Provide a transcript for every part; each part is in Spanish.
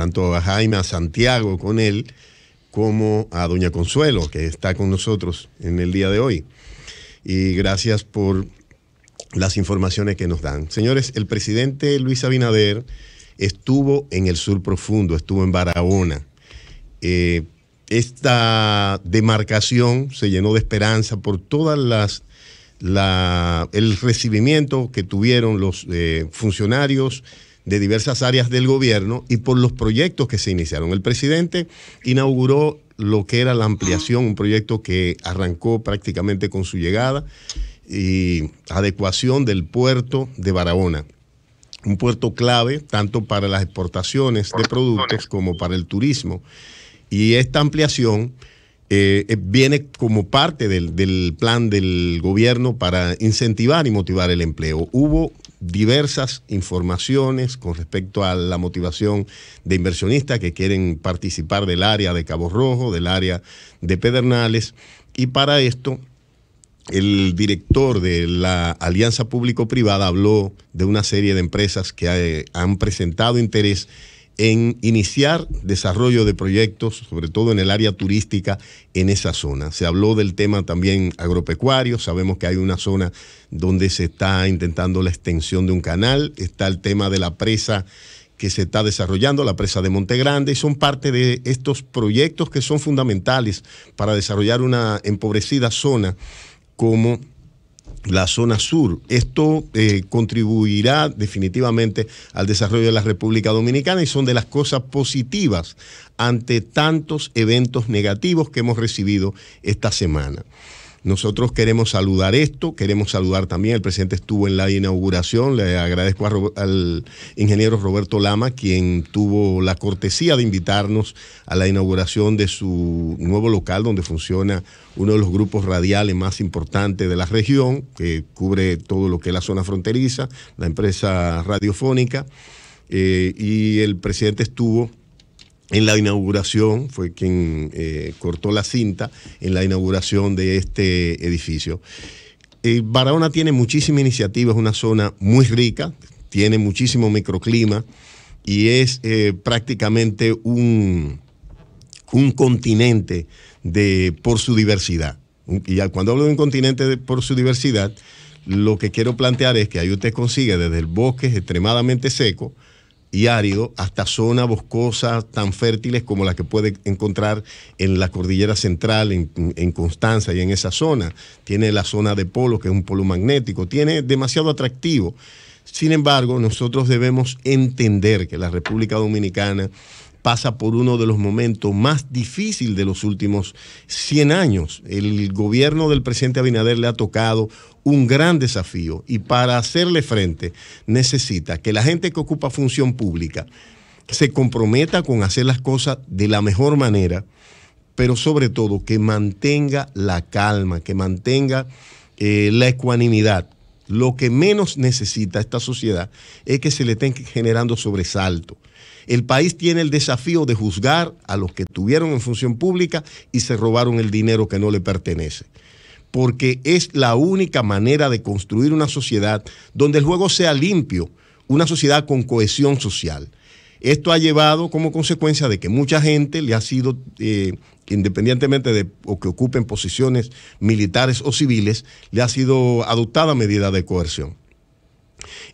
tanto a Jaime, a Santiago con él, como a Doña Consuelo, que está con nosotros en el día de hoy. Y gracias por las informaciones que nos dan. Señores, el presidente Luis Abinader estuvo en el sur profundo, estuvo en Barahona. Eh, esta demarcación se llenó de esperanza por todas las el recibimiento que tuvieron los eh, funcionarios de diversas áreas del gobierno y por los proyectos que se iniciaron. El presidente inauguró lo que era la ampliación, un proyecto que arrancó prácticamente con su llegada y adecuación del puerto de Barahona. Un puerto clave tanto para las exportaciones de productos como para el turismo. Y esta ampliación eh, eh, viene como parte del, del, plan del gobierno para incentivar y motivar el empleo. Hubo diversas informaciones con respecto a la motivación de inversionistas que quieren participar del área de Cabo Rojo, del área de Pedernales, y para esto el director de la Alianza Público-Privada habló de una serie de empresas que eh, han presentado interés en iniciar desarrollo de proyectos, sobre todo en el área turística en esa zona. Se habló del tema también agropecuario, sabemos que hay una zona donde se está intentando la extensión de un canal, está el tema de la presa que se está desarrollando, la presa de Monte Grande, y son parte de estos proyectos que son fundamentales para desarrollar una empobrecida zona como la zona sur. Esto eh, contribuirá definitivamente al desarrollo de la República Dominicana y son de las cosas positivas ante tantos eventos negativos que hemos recibido esta semana. Nosotros queremos saludar esto, queremos saludar también, el presidente estuvo en la inauguración, le agradezco al ingeniero Roberto Lama, quien tuvo la cortesía de invitarnos a la inauguración de su nuevo local donde funciona uno de los grupos radiales más importantes de la región, que cubre todo lo que es la zona fronteriza, la empresa radiofónica, eh, y el presidente estuvo en la inauguración, fue quien eh, cortó la cinta en la inauguración de este edificio. Eh, Barahona tiene muchísima iniciativa, es una zona muy rica, tiene muchísimo microclima y es eh, prácticamente un, un continente de, por su diversidad. Y cuando hablo de un continente por su diversidad, lo que quiero plantear es que ahí usted consigue desde el bosque extremadamente seco, y árido hasta zonas boscosas tan fértiles como las que puede encontrar en la cordillera central, en, en, Constanza y en esa zona. Tiene la zona de polo, que es un polo magnético, tiene demasiado atractivo. Sin embargo, nosotros debemos entender que la República Dominicana pasa por uno de los momentos más difíciles de los últimos 100 años. El gobierno del presidente Abinader le ha tocado un gran desafío y para hacerle frente necesita que la gente que ocupa función pública se comprometa con hacer las cosas de la mejor manera, pero sobre todo que mantenga la calma, que mantenga eh, la ecuanimidad. Lo que menos necesita esta sociedad es que se le estén generando sobresalto. El país tiene el desafío de juzgar a los que tuvieron en función pública y se robaron el dinero que no le pertenece porque es la única manera de construir una sociedad donde el juego sea limpio, una sociedad con cohesión social. Esto ha llevado como consecuencia de que mucha gente le ha sido, eh, independientemente de o que ocupen posiciones militares o civiles, le ha sido adoptada medida de coerción.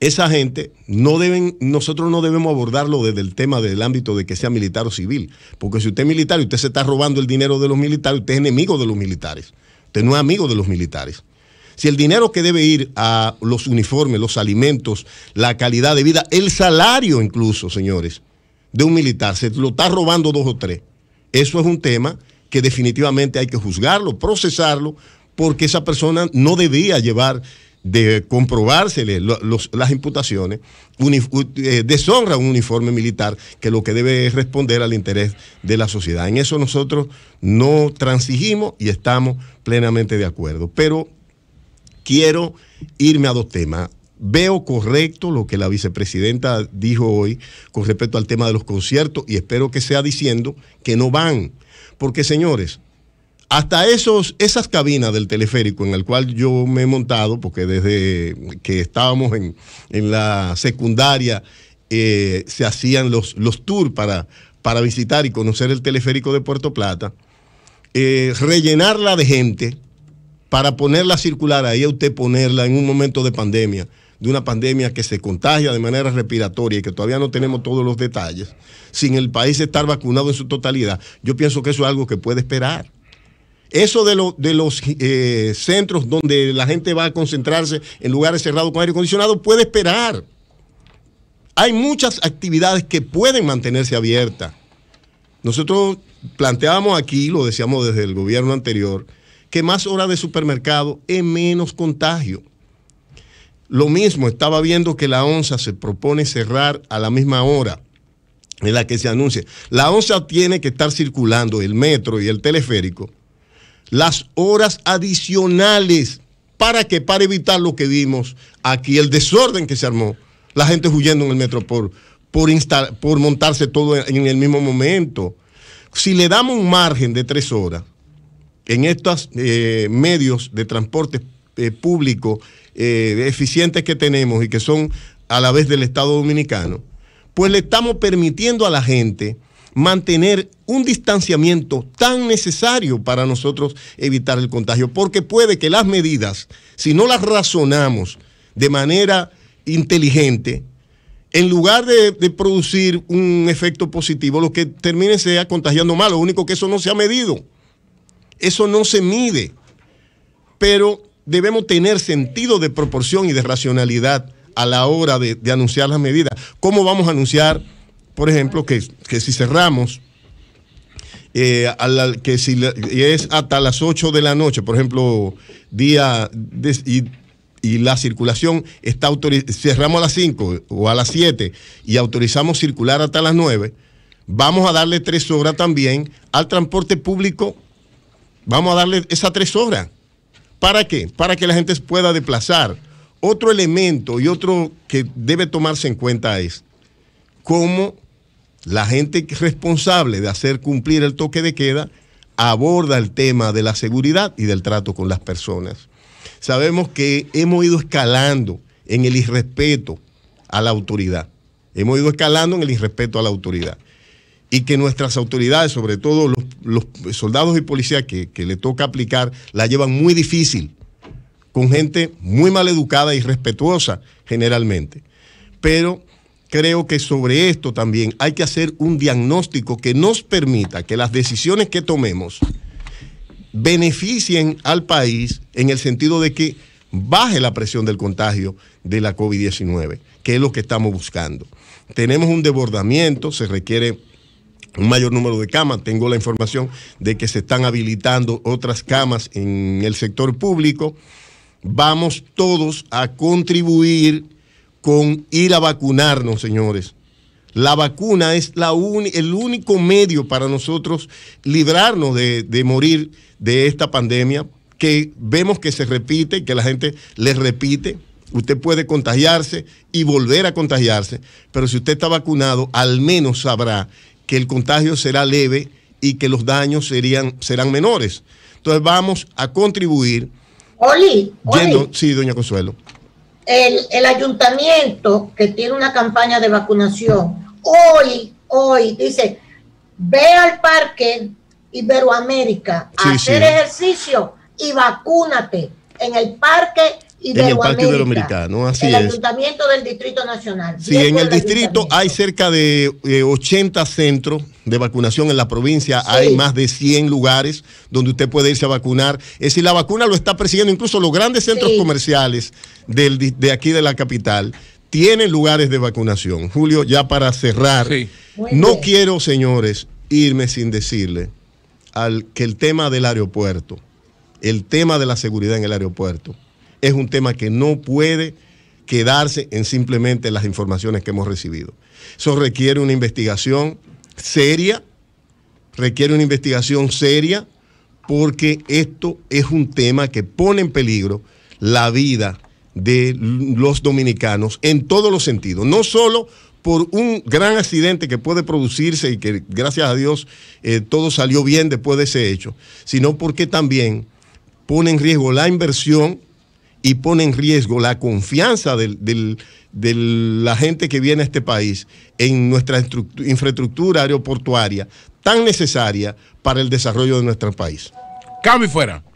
Esa gente nosotros no debemos abordarlo desde el tema del ámbito de que sea militar o civil, porque si usted es militar y usted se está robando el dinero de los militares, usted es enemigo de los militares. Usted no es amigo de los militares. Si el dinero que debe ir a los uniformes, los alimentos, la calidad de vida, el salario incluso, señores, de un militar, se lo está robando dos o tres. Eso es un tema que definitivamente hay que juzgarlo, procesarlo, porque esa persona no debía llevar de comprobársele las imputaciones, eh, deshonra un uniforme militar que lo que debe es responder al interés de la sociedad. En eso nosotros no transigimos y estamos plenamente de acuerdo. Pero quiero irme a dos temas. Veo correcto lo que la vicepresidenta dijo hoy con respecto al tema de los conciertos y espero que sea diciendo que no van. Porque señores, hasta esos, esas cabinas del teleférico en el cual yo me he montado, porque desde que estábamos en, la secundaria eh, se hacían los, los tours para, para visitar y conocer el teleférico de Puerto Plata, eh, rellenarla de gente para ponerla circular, ahí a usted ponerla en un momento de pandemia, de una pandemia que se contagia de manera respiratoria y que todavía no tenemos todos los detalles, sin el país estar vacunado en su totalidad, yo pienso que eso es algo que puede esperar. Eso de, los eh, centros donde la gente va a concentrarse en lugares cerrados con aire acondicionado puede esperar. Hay muchas actividades que pueden mantenerse abiertas. Nosotros planteábamos aquí, lo decíamos desde el gobierno anterior, que más horas de supermercado es menos contagio. Lo mismo, estaba viendo que la ONSA se propone cerrar a la misma hora en la que se anuncia. La ONSA tiene que estar circulando el metro y el teleférico las horas adicionales. ¿Para que Para evitar lo que vimos aquí, el desorden que se armó, la gente huyendo en el metro por, por montarse todo en el mismo momento. Si le damos un margen de tres horas en estos eh, medios de transporte eh, público eh, eficientes que tenemos y que son a la vez del Estado Dominicano, pues le estamos permitiendo a la gente mantener un distanciamiento tan necesario para nosotros evitar el contagio, porque puede que las medidas, si no las razonamos de manera inteligente, en lugar de, producir un efecto positivo, lo que termine sea contagiando mal, lo único que eso no se ha medido, eso no se mide, pero debemos tener sentido de proporción y de racionalidad a la hora de, de anunciar las medidas. ¿Cómo vamos a anunciar? por ejemplo, que, si cerramos, eh, que si es hasta las 8 de la noche, por ejemplo, día y, la circulación está cerramos a las 5 o a las 7 y autorizamos circular hasta las 9, vamos a darle tres horas también al transporte público, vamos a darle esas tres horas. ¿Para qué? Para que la gente pueda desplazar. Otro elemento y otro que debe tomarse en cuenta es cómo la gente responsable de hacer cumplir el toque de queda aborda el tema de la seguridad y del trato con las personas. Sabemos que hemos ido escalando en el irrespeto a la autoridad. Hemos ido escalando en el irrespeto a la autoridad. Y que nuestras autoridades, sobre todo los, soldados y policías que, que le toca aplicar, la llevan muy difícil, con gente muy mal educada y respetuosa generalmente. Pero creo que sobre esto también hay que hacer un diagnóstico que nos permita que las decisiones que tomemos beneficien al país en el sentido de que baje la presión del contagio de la COVID-19, que es lo que estamos buscando. Tenemos un desbordamiento, se requiere un mayor número de camas. Tengo la información de que se están habilitando otras camas en el sector público. Vamos todos a contribuir con ir a vacunarnos, señores. La vacuna es la el único medio para nosotros librarnos de, morir de esta pandemia que vemos que se repite, que la gente le repite. Usted puede contagiarse y volver a contagiarse, pero si usted está vacunado, al menos sabrá que el contagio será leve y que los daños serían, serán menores. Entonces vamos a contribuir. Oli, sí, doña Consuelo el, ayuntamiento que tiene una campaña de vacunación, hoy, hoy, dice, ve al parque Iberoamérica a hacer ejercicio y vacúnate en el parque en el Parque Iberoamericano, así es. El Ayuntamiento del Distrito Nacional. Sí, en el distrito hay cerca de eh, ochenta 80 centros de vacunación en la provincia. Hay más de 100 lugares donde usted puede irse a vacunar. Es eh, decir, la vacuna lo está persiguiendo incluso los grandes centros comerciales de aquí de la capital. Tienen lugares de vacunación. Julio, ya para cerrar, no quiero, señores, irme sin decirle al, que el tema del aeropuerto, el tema de la seguridad en el aeropuerto, es un tema que no puede quedarse en simplemente las informaciones que hemos recibido. Eso requiere una investigación, seria, requiere una investigación seria, porque esto es un tema que pone en peligro la vida de los dominicanos en todos los sentidos, no solo por un gran accidente que puede producirse y que gracias a Dios eh, todo salió bien después de ese hecho, sino porque también pone en riesgo la inversión y pone en riesgo la confianza de la gente que viene a este país en nuestra infraestructura aeroportuaria tan necesaria para el desarrollo de nuestro país. Cambio y fuera.